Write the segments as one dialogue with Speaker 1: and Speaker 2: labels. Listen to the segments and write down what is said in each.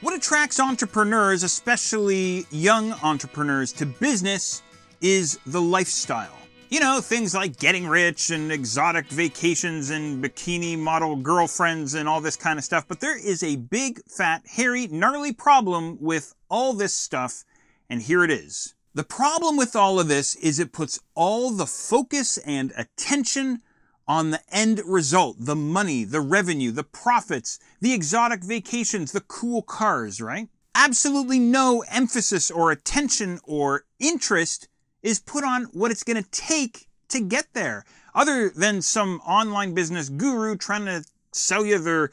Speaker 1: What attracts entrepreneurs, especially young entrepreneurs, to business is the lifestyle. You know, things like getting rich and exotic vacations and bikini model girlfriends and all this kind of stuff. But there is a big, fat, hairy, gnarly problem with all this stuff, and here it is. The problem with all of this is it puts all the focus and attention on the end result, the money, the revenue, the profits, the exotic vacations, the cool cars, right? Absolutely no emphasis or attention or interest is put on what it's going to take to get there, other than some online business guru trying to sell you their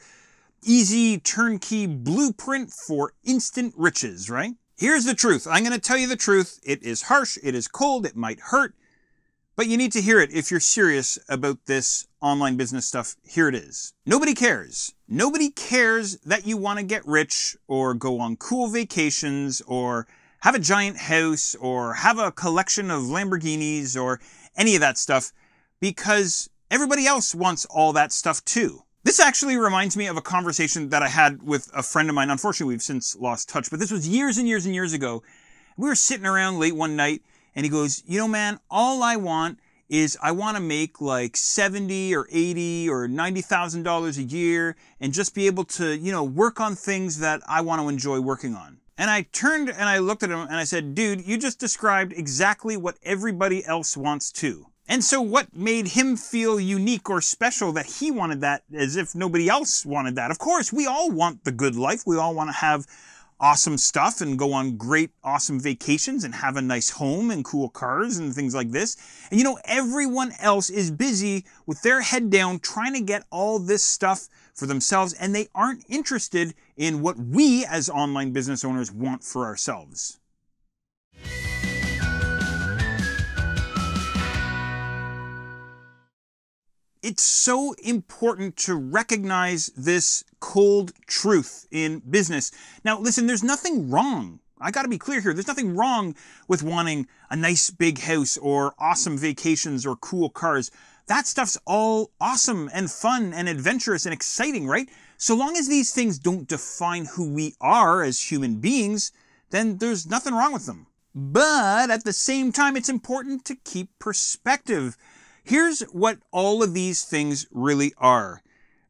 Speaker 1: easy turnkey blueprint for instant riches, right? Here's the truth. I'm going to tell you the truth. It is harsh. It is cold. It might hurt. But you need to hear it if you're serious about this online business stuff. Here it is. Nobody cares. Nobody cares that you want to get rich or go on cool vacations or have a giant house or have a collection of Lamborghinis or any of that stuff because everybody else wants all that stuff too. This actually reminds me of a conversation that I had with a friend of mine. Unfortunately, we've since lost touch, but this was years and years and years ago. We were sitting around late one night and he goes, You know, man, all I want is I want to make like 70 or 80 or $90,000 a year and just be able to, you know, work on things that I want to enjoy working on. And I turned and I looked at him and I said, dude, you just described exactly what everybody else wants too. And so what made him feel unique or special that he wanted that as if nobody else wanted that? Of course, we all want the good life. We all want to have awesome stuff and go on great, awesome vacations and have a nice home and cool cars and things like this. And you know, everyone else is busy with their head down trying to get all this stuff for themselves and they aren't interested in what we as online business owners want for ourselves. it's so important to recognize this cold truth in business. Now, listen, there's nothing wrong. I got to be clear here. There's nothing wrong with wanting a nice big house or awesome vacations or cool cars. That stuff's all awesome and fun and adventurous and exciting, right? So long as these things don't define who we are as human beings, then there's nothing wrong with them. But at the same time, it's important to keep perspective Here's what all of these things really are.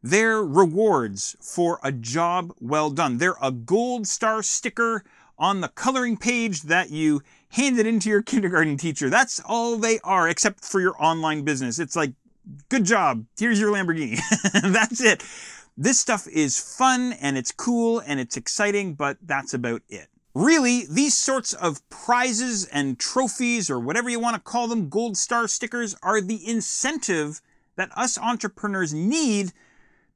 Speaker 1: They're rewards for a job well done. They're a gold star sticker on the coloring page that you handed into your kindergarten teacher. That's all they are, except for your online business. It's like, good job, here's your Lamborghini. that's it. This stuff is fun and it's cool and it's exciting, but that's about it. Really, these sorts of prizes and trophies, or whatever you want to call them, gold star stickers, are the incentive that us entrepreneurs need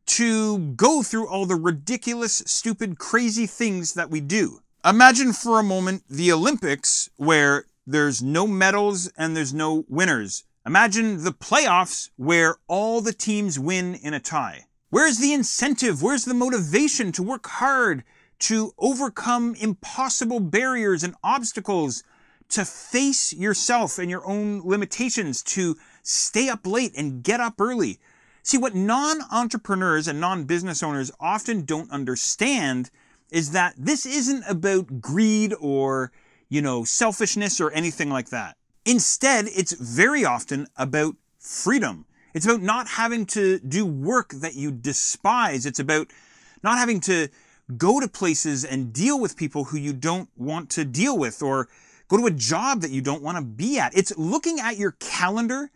Speaker 1: to go through all the ridiculous, stupid, crazy things that we do. Imagine for a moment the Olympics where there's no medals and there's no winners. Imagine the playoffs where all the teams win in a tie. Where's the incentive? Where's the motivation to work hard? to overcome impossible barriers and obstacles, to face yourself and your own limitations, to stay up late and get up early. See, what non entrepreneurs and non business owners often don't understand is that this isn't about greed or, you know, selfishness or anything like that. Instead, it's very often about freedom. It's about not having to do work that you despise. It's about not having to go to places and deal with people who you don't want to deal with or go to a job that you don't want to be at. It's looking at your calendar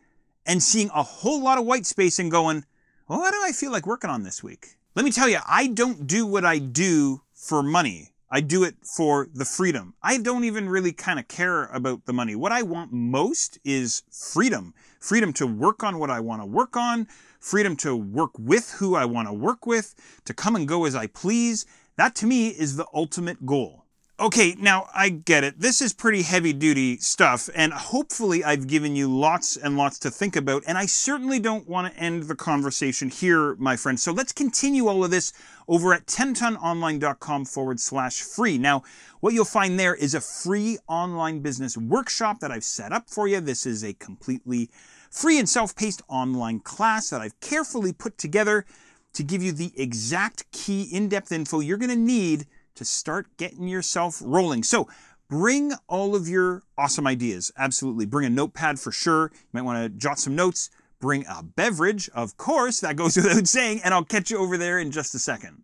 Speaker 1: and seeing a whole lot of white space and going, well, what do I feel like working on this week? Let me tell you, I don't do what I do for money. I do it for the freedom. I don't even really kind of care about the money. What I want most is freedom freedom to work on what I want to work on, freedom to work with who I want to work with, to come and go as I please, that to me is the ultimate goal. Okay, now I get it. This is pretty heavy duty stuff, and hopefully I've given you lots and lots to think about, and I certainly don't want to end the conversation here, my friends. So let's continue all of this over at 10tononline.com forward slash free. Now, what you'll find there is a free online business workshop that I've set up for you. This is a completely free and self-paced online class that I've carefully put together to give you the exact key in-depth info you're going to need to start getting yourself rolling. So bring all of your awesome ideas. Absolutely. Bring a notepad for sure. You might want to jot some notes. Bring a beverage, of course, that goes without saying, and I'll catch you over there in just a second.